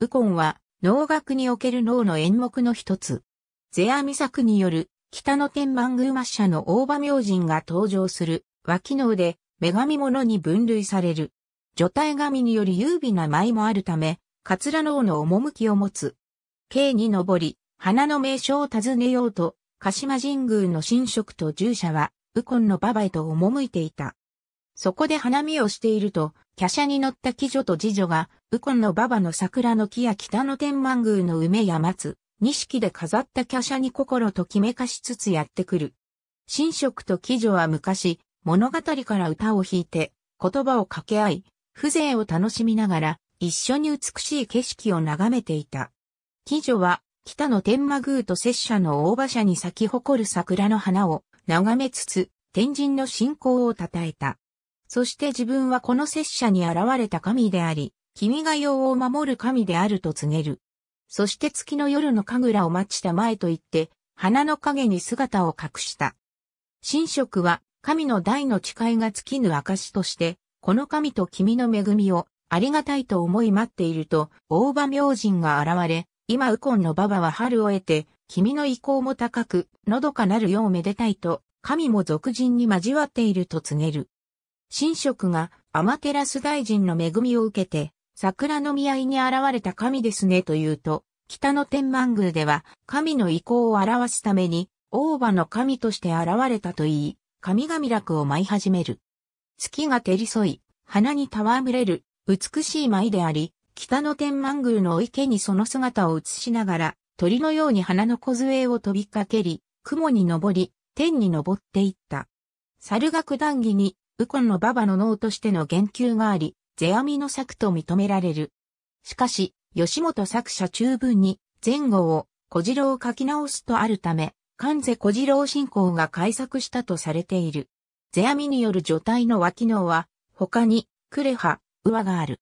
ウコンは農学における農の演目の一つ。世阿弥作による北の天満宮末社の大場明神が登場する脇機能で女神物に分類される。女体神により優美な舞もあるため、カツラ脳の趣を持つ。刑に上り、花の名所を尋ねようと、鹿島神宮の神職と従者は、右近の馬場へと赴いていた。そこで花見をしていると、華奢に乗った貴女と次女が、右近の馬場の桜の木や北の天満宮の梅や松、錦で飾った華奢に心ときめかしつつやってくる。神職と貴女は昔、物語から歌を弾いて、言葉を掛け合い、風情を楽しみながら、一緒に美しい景色を眺めていた。貴女は、北の天満宮と拙者の大馬車に咲き誇る桜の花を眺めつつ、天神の信仰を称えた。そして自分はこの拙者に現れた神であり、君が世を守る神であると告げる。そして月の夜の神楽を待ちた前と言って、花の影に姿を隠した。神職は、神の大の誓いが尽きぬ証として、この神と君の恵みを、ありがたいと思い待っていると、大場明神が現れ、今右近の馬場は春を得て、君の意向も高く、のどかなるようめでたいと、神も俗人に交わっていると告げる。神職が天照大臣の恵みを受けて、桜の見合いに現れた神ですねと言うと、北の天満宮では神の意向を表すために、大場の神として現れたと言い、神々楽を舞い始める。月が照り添い、花に戯れる美しい舞であり、北の天満宮の池にその姿を映しながら、鳥のように花の梢を飛びかけり、雲に登り、天に登っていった。猿楽談義にウコンの馬場の脳としての言及があり、世阿弥の作と認められる。しかし、吉本作者中文に前後を小次郎を書き直すとあるため、関瀬小次郎信仰が改作したとされている。世阿弥による除体の脇能は、他に、クレハ、ウワがある。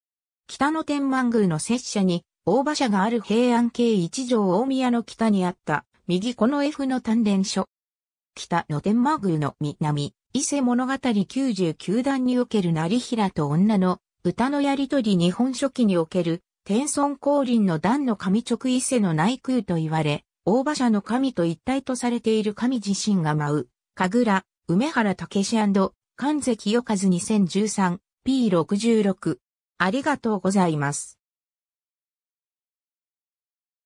北の天満宮の拙者に、大馬車がある平安系一条大宮の北にあった、右この F の鍛錬所。北の天満宮の南、伊勢物語99段における成平と女の歌のやりとり日本書紀における天孫降臨の段の神直伊勢の内宮と言われ、大馬車の神と一体とされている神自身が舞う、神楽、梅原武史神関清和 2013P66。ありがとうございます。